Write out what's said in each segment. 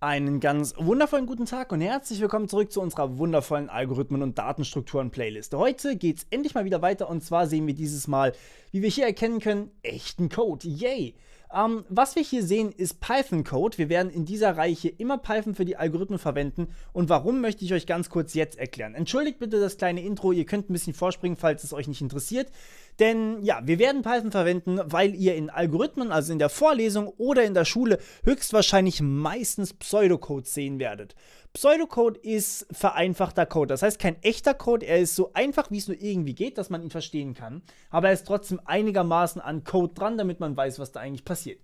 Einen ganz wundervollen guten Tag und herzlich willkommen zurück zu unserer wundervollen Algorithmen- und Datenstrukturen-Playlist. Heute geht's endlich mal wieder weiter und zwar sehen wir dieses Mal, wie wir hier erkennen können, echten Code. Yay! Ähm, was wir hier sehen, ist Python-Code. Wir werden in dieser Reihe hier immer Python für die Algorithmen verwenden. Und warum möchte ich euch ganz kurz jetzt erklären. Entschuldigt bitte das kleine Intro. Ihr könnt ein bisschen vorspringen, falls es euch nicht interessiert. Denn ja, wir werden Python verwenden, weil ihr in Algorithmen, also in der Vorlesung oder in der Schule höchstwahrscheinlich meistens Pseudocode sehen werdet. Pseudocode ist vereinfachter Code. Das heißt kein echter Code, er ist so einfach, wie es nur irgendwie geht, dass man ihn verstehen kann. Aber er ist trotzdem einigermaßen an Code dran, damit man weiß, was da eigentlich passiert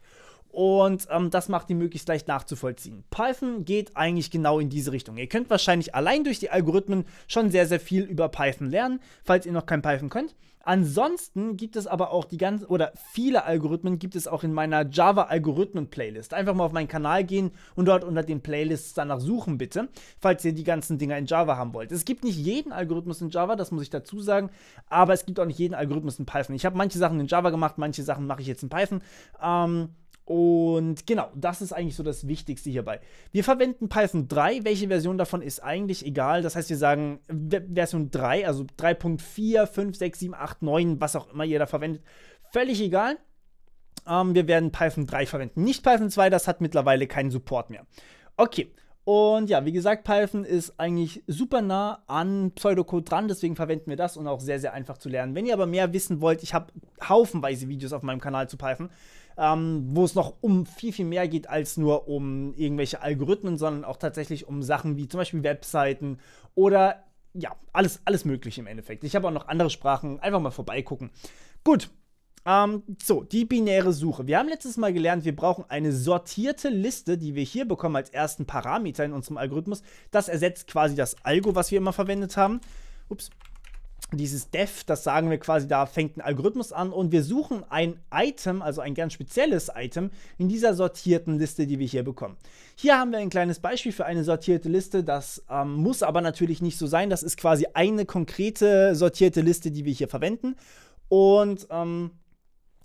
und ähm, das macht die möglichst leicht nachzuvollziehen. Python geht eigentlich genau in diese Richtung. Ihr könnt wahrscheinlich allein durch die Algorithmen schon sehr, sehr viel über Python lernen, falls ihr noch kein Python könnt. Ansonsten gibt es aber auch die ganzen oder viele Algorithmen gibt es auch in meiner Java Algorithmen Playlist. Einfach mal auf meinen Kanal gehen und dort unter den Playlists danach suchen bitte, falls ihr die ganzen Dinger in Java haben wollt. Es gibt nicht jeden Algorithmus in Java, das muss ich dazu sagen, aber es gibt auch nicht jeden Algorithmus in Python. Ich habe manche Sachen in Java gemacht, manche Sachen mache ich jetzt in Python. Ähm, und genau, das ist eigentlich so das Wichtigste hierbei. Wir verwenden Python 3. Welche Version davon ist eigentlich egal. Das heißt, wir sagen Version 3, also 3.4, 5, 6, 7, 8, 9, was auch immer ihr da verwendet. Völlig egal. Ähm, wir werden Python 3 verwenden. Nicht Python 2, das hat mittlerweile keinen Support mehr. Okay. Und ja, wie gesagt, Python ist eigentlich super nah an Pseudocode dran, deswegen verwenden wir das und auch sehr, sehr einfach zu lernen. Wenn ihr aber mehr wissen wollt, ich habe haufenweise Videos auf meinem Kanal zu Python ähm, wo es noch um viel, viel mehr geht als nur um irgendwelche Algorithmen, sondern auch tatsächlich um Sachen wie zum Beispiel Webseiten oder ja, alles, alles möglich im Endeffekt. Ich habe auch noch andere Sprachen, einfach mal vorbeigucken. Gut, ähm, so, die binäre Suche. Wir haben letztes Mal gelernt, wir brauchen eine sortierte Liste, die wir hier bekommen als ersten Parameter in unserem Algorithmus. Das ersetzt quasi das Algo, was wir immer verwendet haben. Ups, dieses Def, das sagen wir quasi, da fängt ein Algorithmus an und wir suchen ein Item, also ein ganz spezielles Item, in dieser sortierten Liste, die wir hier bekommen. Hier haben wir ein kleines Beispiel für eine sortierte Liste, das ähm, muss aber natürlich nicht so sein, das ist quasi eine konkrete sortierte Liste, die wir hier verwenden und ähm,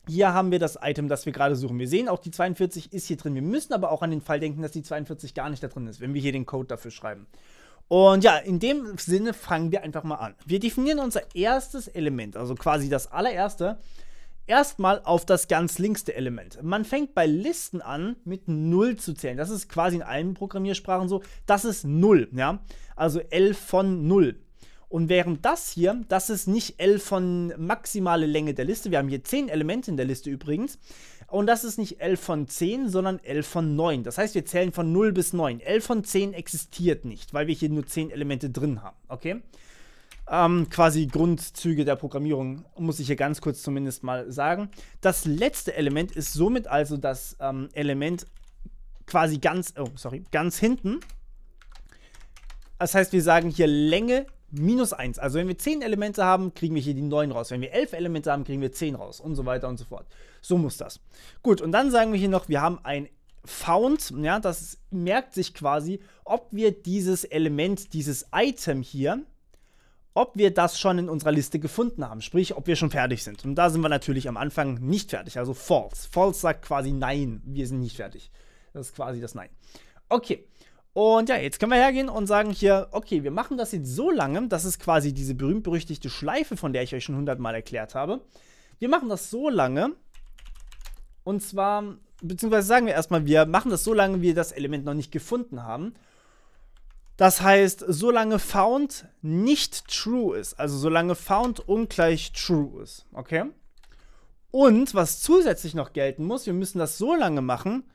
hier haben wir das Item, das wir gerade suchen. Wir sehen auch, die 42 ist hier drin. Wir müssen aber auch an den Fall denken, dass die 42 gar nicht da drin ist, wenn wir hier den Code dafür schreiben. Und ja, in dem Sinne fangen wir einfach mal an. Wir definieren unser erstes Element, also quasi das allererste, erstmal auf das ganz linkste Element. Man fängt bei Listen an, mit 0 zu zählen. Das ist quasi in allen Programmiersprachen so. Das ist 0, ja. Also L von 0. Und während das hier, das ist nicht L von maximale Länge der Liste, wir haben hier 10 Elemente in der Liste übrigens, und das ist nicht 11 von 10, sondern 11 von 9. Das heißt, wir zählen von 0 bis 9. 11 von 10 existiert nicht, weil wir hier nur 10 Elemente drin haben. Okay? Ähm, quasi Grundzüge der Programmierung, muss ich hier ganz kurz zumindest mal sagen. Das letzte Element ist somit also das ähm, Element quasi ganz, oh, sorry, ganz hinten. Das heißt, wir sagen hier Länge minus 1. Also wenn wir 10 Elemente haben, kriegen wir hier die 9 raus. Wenn wir 11 Elemente haben, kriegen wir 10 raus und so weiter und so fort. So muss das. Gut, und dann sagen wir hier noch, wir haben ein Found, ja, das merkt sich quasi, ob wir dieses Element, dieses Item hier, ob wir das schon in unserer Liste gefunden haben, sprich, ob wir schon fertig sind. Und da sind wir natürlich am Anfang nicht fertig, also false. False sagt quasi nein, wir sind nicht fertig. Das ist quasi das Nein. Okay, und ja, jetzt können wir hergehen und sagen hier, okay, wir machen das jetzt so lange, das ist quasi diese berühmt-berüchtigte Schleife, von der ich euch schon hundertmal erklärt habe. Wir machen das so lange, und zwar, beziehungsweise sagen wir erstmal, wir machen das so lange, wie wir das Element noch nicht gefunden haben. Das heißt, solange found nicht true ist, also solange found ungleich true ist, okay? Und was zusätzlich noch gelten muss, wir müssen das so lange machen,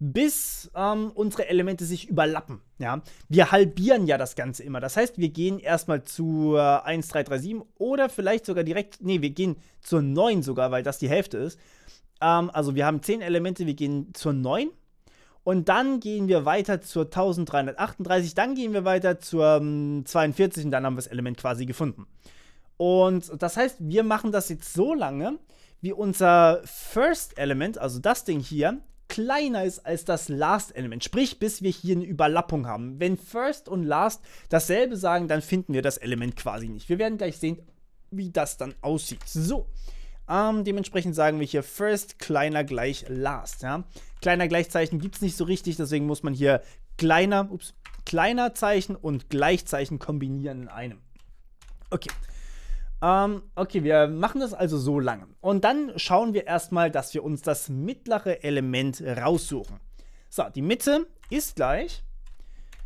bis ähm, unsere Elemente sich überlappen. Ja? Wir halbieren ja das Ganze immer. Das heißt, wir gehen erstmal zu äh, 1337 oder vielleicht sogar direkt, nee, wir gehen zur 9 sogar, weil das die Hälfte ist. Ähm, also wir haben 10 Elemente, wir gehen zur 9 und dann gehen wir weiter zur 1338, dann gehen wir weiter zur ähm, 42 und dann haben wir das Element quasi gefunden. Und das heißt, wir machen das jetzt so lange, wie unser First Element, also das Ding hier, kleiner ist als das Last Element. Sprich, bis wir hier eine Überlappung haben. Wenn First und Last dasselbe sagen, dann finden wir das Element quasi nicht. Wir werden gleich sehen, wie das dann aussieht. So. Ähm, dementsprechend sagen wir hier First kleiner gleich Last. Ja? Kleiner Gleichzeichen gibt es nicht so richtig, deswegen muss man hier kleiner, ups, kleiner Zeichen und Gleichzeichen kombinieren in einem. Okay. Ähm, okay, wir machen das also so lange. Und dann schauen wir erstmal, dass wir uns das mittlere Element raussuchen. So, die Mitte ist gleich.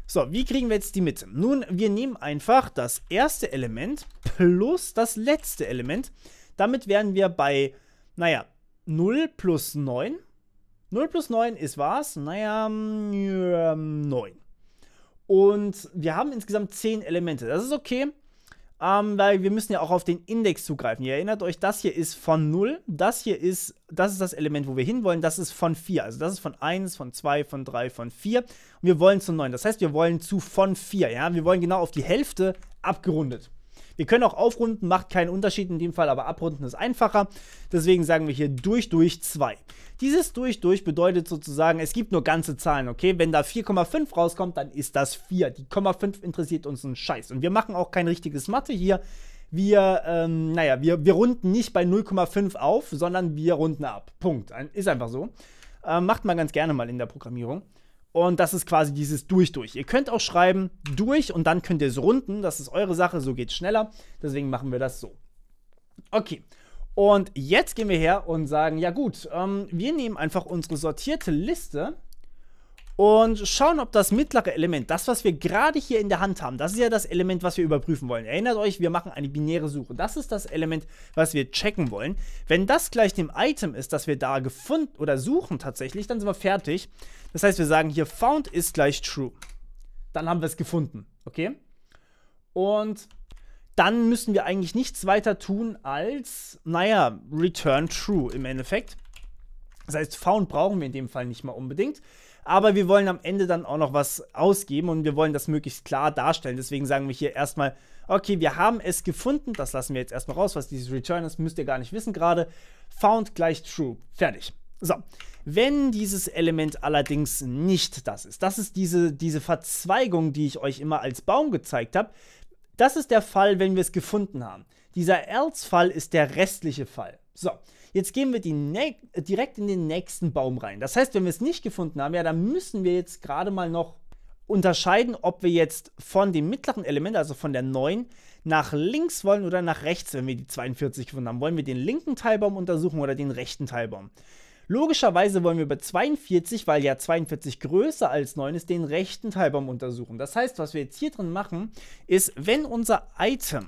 So, wie kriegen wir jetzt die Mitte? Nun, wir nehmen einfach das erste Element plus das letzte Element. Damit wären wir bei, naja, 0 plus 9. 0 plus 9 ist was? Naja, 9. Mm, Und wir haben insgesamt 10 Elemente. Das ist okay ähm, weil wir müssen ja auch auf den Index zugreifen. Ihr erinnert euch, das hier ist von 0, das hier ist, das ist das Element, wo wir hinwollen, das ist von 4. Also das ist von 1, von 2, von 3, von 4 und wir wollen zu 9. Das heißt, wir wollen zu von 4, ja, wir wollen genau auf die Hälfte abgerundet. Wir können auch aufrunden, macht keinen Unterschied in dem Fall, aber abrunden ist einfacher. Deswegen sagen wir hier durch durch 2. Dieses durch durch bedeutet sozusagen, es gibt nur ganze Zahlen, okay? Wenn da 4,5 rauskommt, dann ist das 4. Die Komma 5 interessiert uns einen Scheiß. Und wir machen auch kein richtiges Mathe hier. Wir, ähm, naja, wir, wir runden nicht bei 0,5 auf, sondern wir runden ab. Punkt. Ist einfach so. Ähm, macht man ganz gerne mal in der Programmierung. Und das ist quasi dieses durch, durch. Ihr könnt auch schreiben durch und dann könnt ihr es runden. Das ist eure Sache, so geht es schneller. Deswegen machen wir das so. Okay. Und jetzt gehen wir her und sagen, ja gut, ähm, wir nehmen einfach unsere sortierte Liste und schauen, ob das mittlere Element, das, was wir gerade hier in der Hand haben, das ist ja das Element, was wir überprüfen wollen. Erinnert euch, wir machen eine binäre Suche. Das ist das Element, was wir checken wollen. Wenn das gleich dem Item ist, das wir da gefunden oder suchen tatsächlich, dann sind wir fertig. Das heißt, wir sagen hier found ist gleich true. Dann haben wir es gefunden, okay? Und dann müssen wir eigentlich nichts weiter tun als, naja, return true im Endeffekt. Das heißt, found brauchen wir in dem Fall nicht mal unbedingt aber wir wollen am Ende dann auch noch was ausgeben und wir wollen das möglichst klar darstellen. Deswegen sagen wir hier erstmal, okay, wir haben es gefunden, das lassen wir jetzt erstmal raus, was dieses Return ist, müsst ihr gar nicht wissen gerade. Found gleich true, fertig. So, wenn dieses Element allerdings nicht das ist, das ist diese, diese Verzweigung, die ich euch immer als Baum gezeigt habe, das ist der Fall, wenn wir es gefunden haben. Dieser Else-Fall ist der restliche Fall. So, jetzt gehen wir direkt in den nächsten Baum rein. Das heißt, wenn wir es nicht gefunden haben, ja, dann müssen wir jetzt gerade mal noch unterscheiden, ob wir jetzt von dem mittleren Element, also von der 9, nach links wollen oder nach rechts, wenn wir die 42 gefunden haben. Wollen wir den linken Teilbaum untersuchen oder den rechten Teilbaum? Logischerweise wollen wir über 42, weil ja 42 größer als 9 ist, den rechten Teilbaum untersuchen. Das heißt, was wir jetzt hier drin machen, ist, wenn unser Item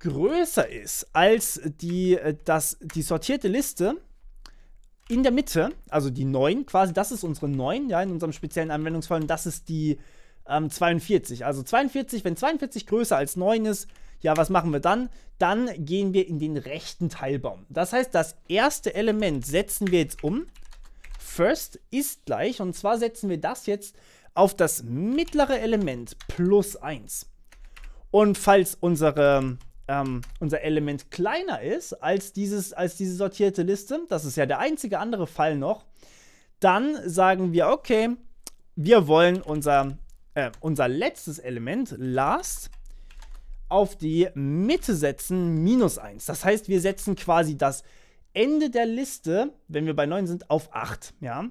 größer ist als die, äh, das, die sortierte Liste, in der Mitte, also die 9 quasi, das ist unsere 9, ja, in unserem speziellen Anwendungsfall, und das ist die ähm, 42. Also 42, wenn 42 größer als 9 ist, ja, was machen wir dann? Dann gehen wir in den rechten Teilbaum. Das heißt, das erste Element setzen wir jetzt um. First ist gleich, und zwar setzen wir das jetzt auf das mittlere Element plus 1. Und falls unsere, ähm, unser Element kleiner ist als, dieses, als diese sortierte Liste, das ist ja der einzige andere Fall noch, dann sagen wir, okay, wir wollen unser, äh, unser letztes Element, last, auf die Mitte setzen minus 1. Das heißt, wir setzen quasi das Ende der Liste, wenn wir bei 9 sind, auf 8. Ja?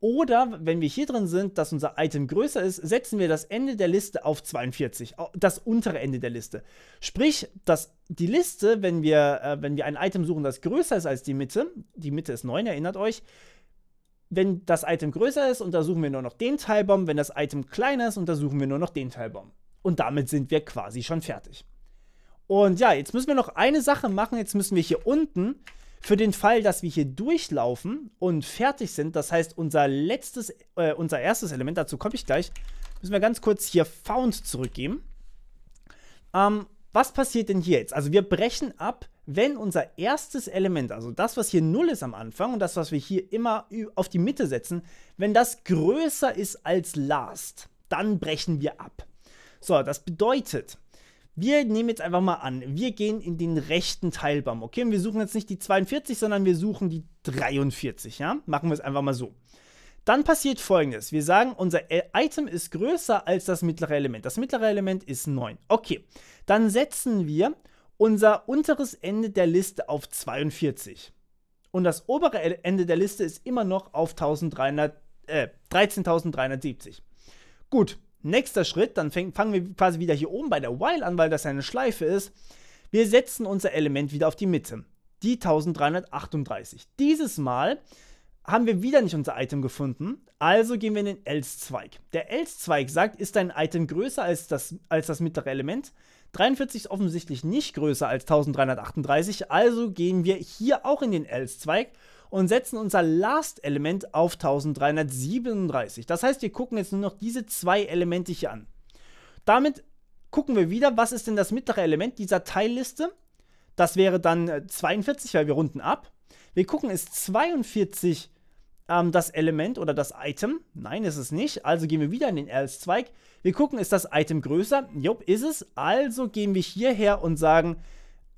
Oder wenn wir hier drin sind, dass unser Item größer ist, setzen wir das Ende der Liste auf 42, das untere Ende der Liste. Sprich, dass die Liste, wenn wir, äh, wenn wir ein Item suchen, das größer ist als die Mitte, die Mitte ist 9, erinnert euch, wenn das Item größer ist, untersuchen wir nur noch den Teilbaum, wenn das Item kleiner ist, untersuchen wir nur noch den Teilbaum. Und damit sind wir quasi schon fertig. Und ja, jetzt müssen wir noch eine Sache machen. Jetzt müssen wir hier unten für den Fall, dass wir hier durchlaufen und fertig sind, das heißt unser letztes, äh, unser erstes Element, dazu komme ich gleich, müssen wir ganz kurz hier Found zurückgeben. Ähm, was passiert denn hier jetzt? Also wir brechen ab, wenn unser erstes Element, also das, was hier 0 ist am Anfang und das, was wir hier immer auf die Mitte setzen, wenn das größer ist als last, dann brechen wir ab. So, das bedeutet, wir nehmen jetzt einfach mal an, wir gehen in den rechten Teilbaum, okay? Und wir suchen jetzt nicht die 42, sondern wir suchen die 43, ja? Machen wir es einfach mal so. Dann passiert folgendes. Wir sagen, unser Item ist größer als das mittlere Element. Das mittlere Element ist 9. Okay, dann setzen wir unser unteres Ende der Liste auf 42. Und das obere Ende der Liste ist immer noch auf 1370. Äh, Gut, Nächster Schritt, dann fäng, fangen wir quasi wieder hier oben bei der While an, weil das eine Schleife ist. Wir setzen unser Element wieder auf die Mitte, die 1338. Dieses Mal haben wir wieder nicht unser Item gefunden, also gehen wir in den Else-Zweig. Der Else-Zweig sagt, ist dein Item größer als das, als das mittlere Element? 43 ist offensichtlich nicht größer als 1338, also gehen wir hier auch in den Else-Zweig und setzen unser Last-Element auf 1337. Das heißt, wir gucken jetzt nur noch diese zwei Elemente hier an. Damit gucken wir wieder, was ist denn das mittlere Element dieser Teilliste. Das wäre dann 42, äh, weil wir runden ab. Wir gucken, ist 42 ähm, das Element oder das Item? Nein, ist es nicht. Also gehen wir wieder in den Else-Zweig. Wir gucken, ist das Item größer? Jupp, ist es. Also gehen wir hierher und sagen,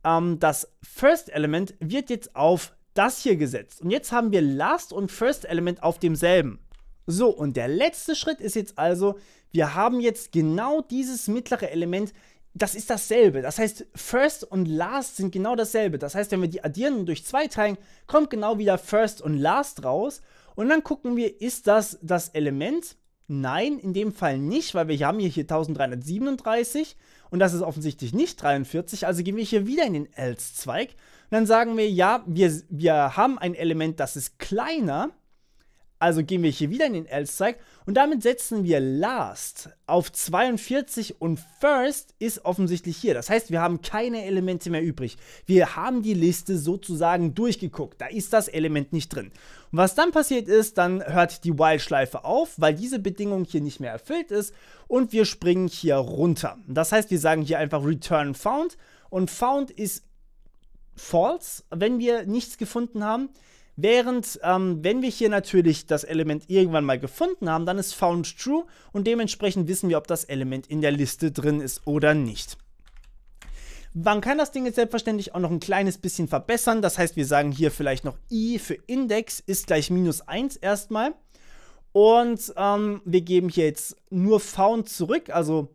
ähm, das First Element wird jetzt auf das hier gesetzt. Und jetzt haben wir Last und First Element auf demselben. So, und der letzte Schritt ist jetzt also, wir haben jetzt genau dieses mittlere Element, das ist dasselbe. Das heißt, First und Last sind genau dasselbe. Das heißt, wenn wir die addieren und durch zwei teilen, kommt genau wieder First und Last raus. Und dann gucken wir, ist das das Element? Nein, in dem Fall nicht, weil wir haben hier, 1337 und das ist offensichtlich nicht 43. Also gehen wir hier wieder in den Else-Zweig und dann sagen wir, ja, wir, wir haben ein Element, das ist kleiner, also gehen wir hier wieder in den else zeig und damit setzen wir last auf 42 und first ist offensichtlich hier. Das heißt, wir haben keine Elemente mehr übrig. Wir haben die Liste sozusagen durchgeguckt. Da ist das Element nicht drin. Und was dann passiert ist, dann hört die while-Schleife auf, weil diese Bedingung hier nicht mehr erfüllt ist und wir springen hier runter. Das heißt, wir sagen hier einfach return found und found ist false, wenn wir nichts gefunden haben. Während, ähm, wenn wir hier natürlich das Element irgendwann mal gefunden haben, dann ist found true und dementsprechend wissen wir, ob das Element in der Liste drin ist oder nicht. Man kann das Ding jetzt selbstverständlich auch noch ein kleines bisschen verbessern. Das heißt, wir sagen hier vielleicht noch i für Index ist gleich minus 1 erstmal. Und ähm, wir geben hier jetzt nur found zurück, also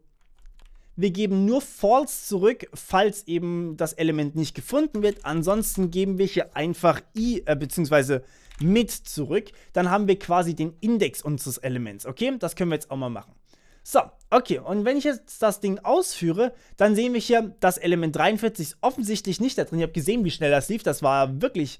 wir geben nur false zurück, falls eben das Element nicht gefunden wird. Ansonsten geben wir hier einfach i äh, bzw. mit zurück. Dann haben wir quasi den Index unseres Elements. Okay, das können wir jetzt auch mal machen. So, okay, und wenn ich jetzt das Ding ausführe, dann sehen wir hier, das Element 43 ist offensichtlich nicht da drin. Ihr habt gesehen, wie schnell das lief, das war wirklich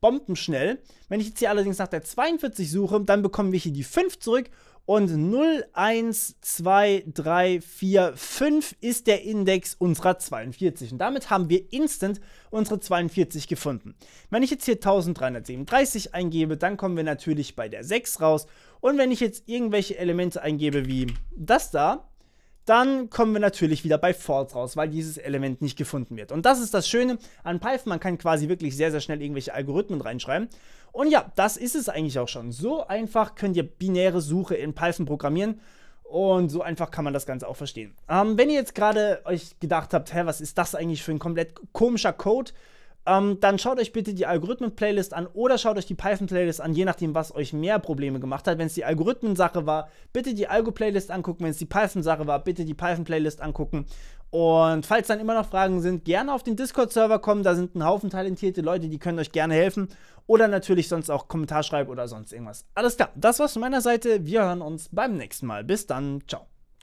bombenschnell. Wenn ich jetzt hier allerdings nach der 42 suche, dann bekommen wir hier die 5 zurück und 0, 1, 2, 3, 4, 5 ist der Index unserer 42. Und damit haben wir instant unsere 42 gefunden. Wenn ich jetzt hier 1337 eingebe, dann kommen wir natürlich bei der 6 raus. Und wenn ich jetzt irgendwelche Elemente eingebe wie das da, dann kommen wir natürlich wieder bei False raus, weil dieses Element nicht gefunden wird. Und das ist das Schöne an Python, man kann quasi wirklich sehr, sehr schnell irgendwelche Algorithmen reinschreiben. Und ja, das ist es eigentlich auch schon. So einfach könnt ihr binäre Suche in Python programmieren. Und so einfach kann man das Ganze auch verstehen. Ähm, wenn ihr jetzt gerade euch gedacht habt, hä, was ist das eigentlich für ein komplett komischer Code? ähm, dann schaut euch bitte die Algorithmen-Playlist an oder schaut euch die Python-Playlist an, je nachdem, was euch mehr Probleme gemacht hat. Wenn es die Algorithmen-Sache war, bitte die Algo-Playlist angucken. Wenn es die Python-Sache war, bitte die Python-Playlist angucken. Und falls dann immer noch Fragen sind, gerne auf den Discord-Server kommen. Da sind ein Haufen talentierte Leute, die können euch gerne helfen. Oder natürlich sonst auch Kommentar schreiben oder sonst irgendwas. Alles klar, das war's von meiner Seite. Wir hören uns beim nächsten Mal. Bis dann. Ciao.